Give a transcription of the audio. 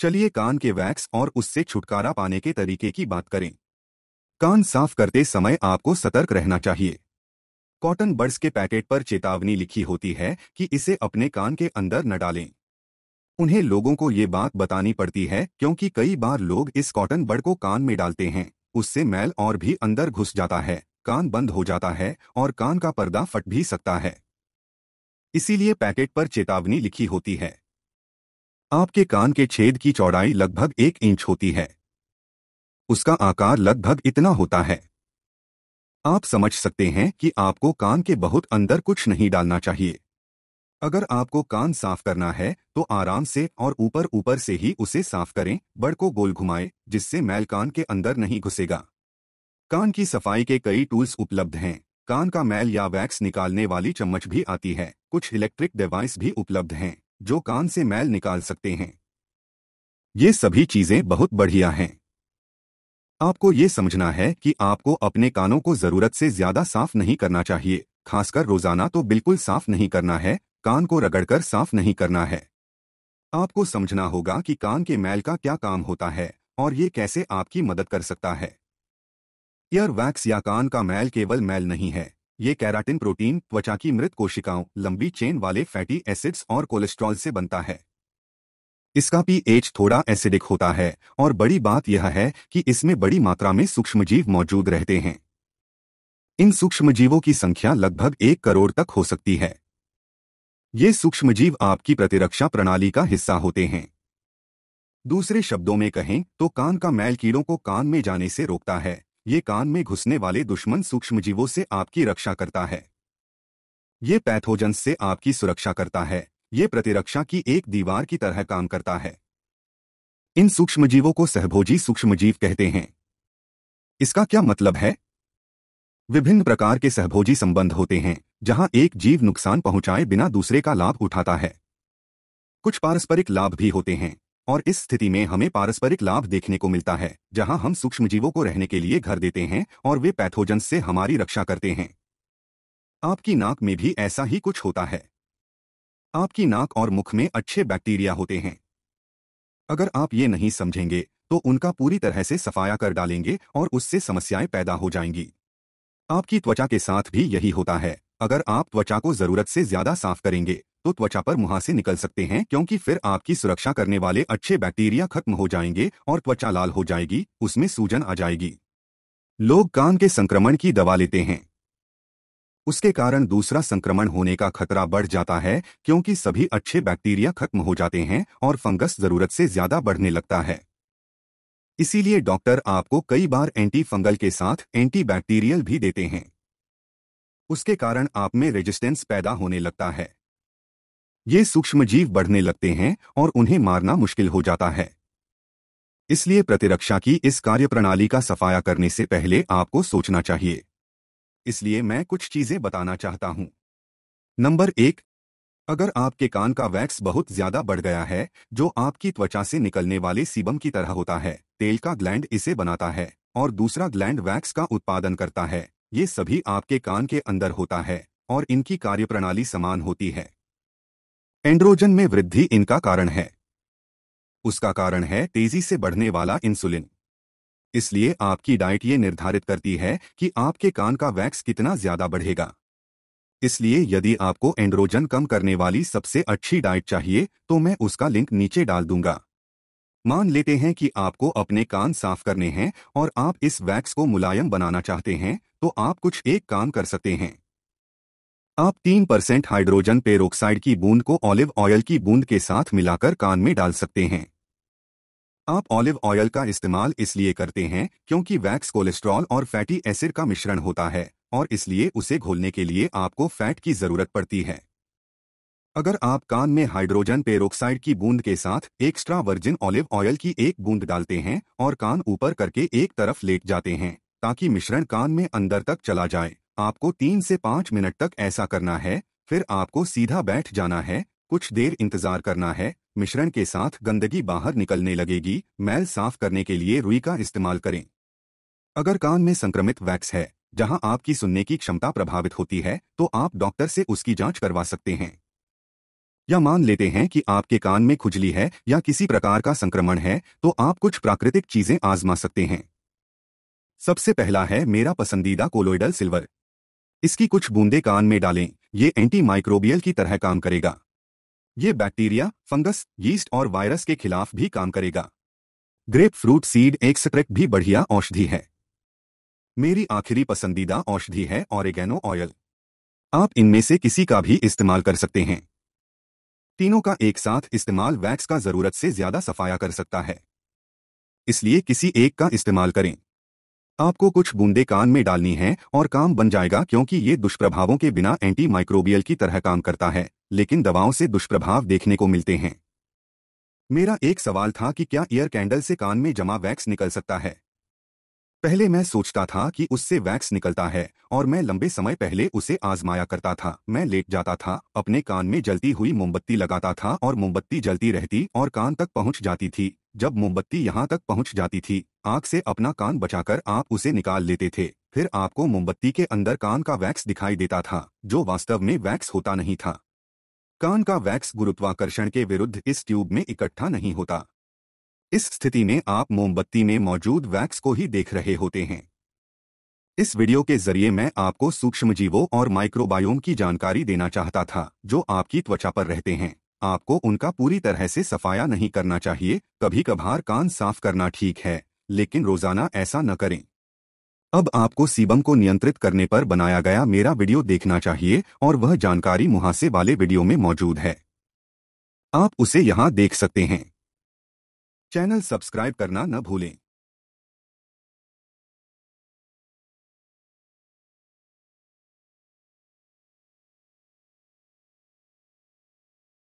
चलिए कान के वैक्स और उससे छुटकारा पाने के तरीके की बात करें कान साफ करते समय आपको सतर्क रहना चाहिए कॉटन बर्ड्स के पैकेट पर चेतावनी लिखी होती है कि इसे अपने कान के अंदर न डालें उन्हें लोगों को ये बात बतानी पड़ती है क्योंकि कई बार लोग इस कॉटन बर्ड को कान में डालते हैं उससे मैल और भी अंदर घुस जाता है कान बंद हो जाता है और कान का पर्दा फट भी सकता है इसीलिए पैकेट पर चेतावनी लिखी होती है आपके कान के छेद की चौड़ाई लगभग एक इंच होती है उसका आकार लगभग इतना होता है आप समझ सकते हैं कि आपको कान के बहुत अंदर कुछ नहीं डालना चाहिए अगर आपको कान साफ करना है तो आराम से और ऊपर ऊपर से ही उसे साफ करें बड़ को गोल घुमाएं जिससे मैल कान के अंदर नहीं घुसेगा कान की सफाई के कई टूल्स उपलब्ध हैं कान का मैल या वैक्स निकालने वाली चम्मच भी आती है कुछ इलेक्ट्रिक डिवाइस भी उपलब्ध हैं जो कान से मैल निकाल सकते हैं ये सभी चीजें बहुत बढ़िया हैं आपको ये समझना है कि आपको अपने कानों को जरूरत से ज्यादा साफ नहीं करना चाहिए खासकर रोजाना तो बिल्कुल साफ नहीं करना है कान को रगड़कर साफ नहीं करना है आपको समझना होगा कि कान के मैल का क्या काम होता है और ये कैसे आपकी मदद कर सकता है ईयर वैक्स या कान का मैल केवल मैल नहीं है ये कैराटिन प्रोटीन त्वचा की मृत कोशिकाओं लंबी चेन वाले फैटी एसिड्स और कोलेस्ट्रॉल से बनता है इसका पीएच थोड़ा एसिडिक होता है और बड़ी बात यह है कि इसमें बड़ी मात्रा में सूक्ष्मजीव मौजूद रहते हैं इन सूक्ष्मजीवों की संख्या लगभग एक करोड़ तक हो सकती है ये सूक्ष्मजीव आपकी प्रतिरक्षा प्रणाली का हिस्सा होते हैं दूसरे शब्दों में कहें तो कान का मैल कीड़ों को कान में जाने से रोकता है ये कान में घुसने वाले दुश्मन सूक्ष्मजीवों से आपकी रक्षा करता है ये पैथोजन से आपकी सुरक्षा करता है ये प्रतिरक्षा की एक दीवार की तरह काम करता है इन सूक्ष्मजीवों को सहभोजी सूक्ष्मजीव कहते हैं इसका क्या मतलब है विभिन्न प्रकार के सहभोजी संबंध होते हैं जहां एक जीव नुकसान पहुंचाए बिना दूसरे का लाभ उठाता है कुछ पारस्परिक लाभ भी होते हैं और इस स्थिति में हमें पारस्परिक लाभ देखने को मिलता है जहां हम सूक्ष्म जीवों को रहने के लिए घर देते हैं और वे पैथोजन से हमारी रक्षा करते हैं आपकी नाक में भी ऐसा ही कुछ होता है आपकी नाक और मुख में अच्छे बैक्टीरिया होते हैं अगर आप ये नहीं समझेंगे तो उनका पूरी तरह से सफाया कर डालेंगे और उससे समस्याएं पैदा हो जाएंगी आपकी त्वचा के साथ भी यही होता है अगर आप त्वचा को जरूरत से ज्यादा साफ करेंगे तो त्वचा पर मुहासे निकल सकते हैं क्योंकि फिर आपकी सुरक्षा करने वाले अच्छे बैक्टीरिया खत्म हो जाएंगे और त्वचा लाल हो जाएगी उसमें सूजन आ जाएगी लोग कान के संक्रमण की दवा लेते हैं उसके कारण दूसरा संक्रमण होने का खतरा बढ़ जाता है क्योंकि सभी अच्छे बैक्टीरिया खत्म हो जाते हैं और फंगस जरूरत से ज्यादा बढ़ने लगता है इसीलिए डॉक्टर आपको कई बार एंटी फंगल के साथ एंटी बैक्टीरियल भी देते हैं उसके कारण आप में रेजिस्टेंस पैदा होने लगता है ये सूक्ष्म जीव बढ़ने लगते हैं और उन्हें मारना मुश्किल हो जाता है इसलिए प्रतिरक्षा की इस कार्यप्रणाली का सफाया करने से पहले आपको सोचना चाहिए इसलिए मैं कुछ चीजें बताना चाहता हूं नंबर एक अगर आपके कान का वैक्स बहुत ज्यादा बढ़ गया है जो आपकी त्वचा से निकलने वाले सीबम की तरह होता है तेल का ग्लैंड इसे बनाता है और दूसरा ग्लैंड वैक्स का उत्पादन करता है ये सभी आपके कान के अंदर होता है और इनकी कार्यप्रणाली समान होती है एंड्रोजन में वृद्धि इनका कारण है उसका कारण है तेजी से बढ़ने वाला इंसुलिन इसलिए आपकी डाइट ये निर्धारित करती है कि आपके कान का वैक्स कितना ज्यादा बढ़ेगा इसलिए यदि आपको एंड्रोजन कम करने वाली सबसे अच्छी डाइट चाहिए तो मैं उसका लिंक नीचे डाल दूंगा मान लेते हैं कि आपको अपने कान साफ करने हैं और आप इस वैक्स को मुलायम बनाना चाहते हैं तो आप कुछ एक काम कर सकते हैं आप तीन परसेंट हाइड्रोजन पेरोक्साइड की बूंद को ऑलिव ऑयल की बूंद के साथ मिलाकर कान में डाल सकते हैं आप ऑलिव ऑयल का इस्तेमाल इसलिए करते हैं क्योंकि वैक्स कोलेस्ट्रॉल और फैटी एसिड का मिश्रण होता है और इसलिए उसे घोलने के लिए आपको फैट की जरूरत पड़ती है अगर आप कान में हाइड्रोजन पेरोक्साइड की बूंद के साथ एक्स्ट्रा वर्जिन ऑलिव ऑयल की एक बूंद डालते हैं और कान ऊपर करके एक तरफ लेट जाते हैं ताकि मिश्रण कान में अंदर तक चला जाए आपको तीन से पाँच मिनट तक ऐसा करना है फिर आपको सीधा बैठ जाना है कुछ देर इंतजार करना है मिश्रण के साथ गंदगी बाहर निकलने लगेगी मैल साफ करने के लिए रुई का इस्तेमाल करें अगर कान में संक्रमित वैक्स है जहां आपकी सुनने की क्षमता प्रभावित होती है तो आप डॉक्टर से उसकी जांच करवा सकते हैं या मान लेते हैं कि आपके कान में खुजली है या किसी प्रकार का संक्रमण है तो आप कुछ प्राकृतिक चीजें आजमा सकते हैं सबसे पहला है मेरा पसंदीदा कोलोइडल सिल्वर इसकी कुछ बूंदे कान में डालें ये एंटी माइक्रोबियल की तरह काम करेगा ये बैक्टीरिया फंगस यीस्ट और वायरस के खिलाफ भी काम करेगा grapefruit seed extract भी बढ़िया औषधि है मेरी आखिरी पसंदीदा औषधि है ऑरिगेनो ऑयल आप इनमें से किसी का भी इस्तेमाल कर सकते हैं तीनों का एक साथ इस्तेमाल वैक्स का जरूरत से ज्यादा सफाया कर सकता है इसलिए किसी एक का इस्तेमाल करें आपको कुछ बूंदे कान में डालनी है और काम बन जाएगा क्योंकि ये दुष्प्रभावों के बिना एंटी माइक्रोबियल की तरह काम करता है लेकिन दवाओं से दुष्प्रभाव देखने को मिलते हैं मेरा एक सवाल था कि क्या ईयर कैंडल से कान में जमा वैक्स निकल सकता है पहले मैं सोचता था कि उससे वैक्स निकलता है और मैं लंबे समय पहले उसे आजमाया करता था मैं लेट जाता था अपने कान में जलती हुई मोमबत्ती लगाता था और मोमबत्ती जलती रहती और कान तक पहुंच जाती थी जब मोमबत्ती यहाँ तक पहुँच जाती थी आँख से अपना कान बचाकर आप उसे निकाल लेते थे फिर आपको मोमबत्ती के अंदर कान का वैक्स दिखाई देता था जो वास्तव में वैक्स होता नहीं था कान का वैक्स गुरुत्वाकर्षण के विरुद्ध इस ट्यूब में इकट्ठा नहीं होता इस स्थिति में आप मोमबत्ती में मौजूद वैक्स को ही देख रहे होते हैं इस वीडियो के जरिए मैं आपको सूक्ष्मजीवों और माइक्रोबायोम की जानकारी देना चाहता था जो आपकी त्वचा पर रहते हैं आपको उनका पूरी तरह से सफाया नहीं करना चाहिए कभी कभार कान साफ करना ठीक है लेकिन रोजाना ऐसा न करें अब आपको सीबम को नियंत्रित करने पर बनाया गया मेरा वीडियो देखना चाहिए और वह जानकारी मुहासे वाले वीडियो में मौजूद है आप उसे यहां देख सकते हैं चैनल सब्सक्राइब करना न भूलें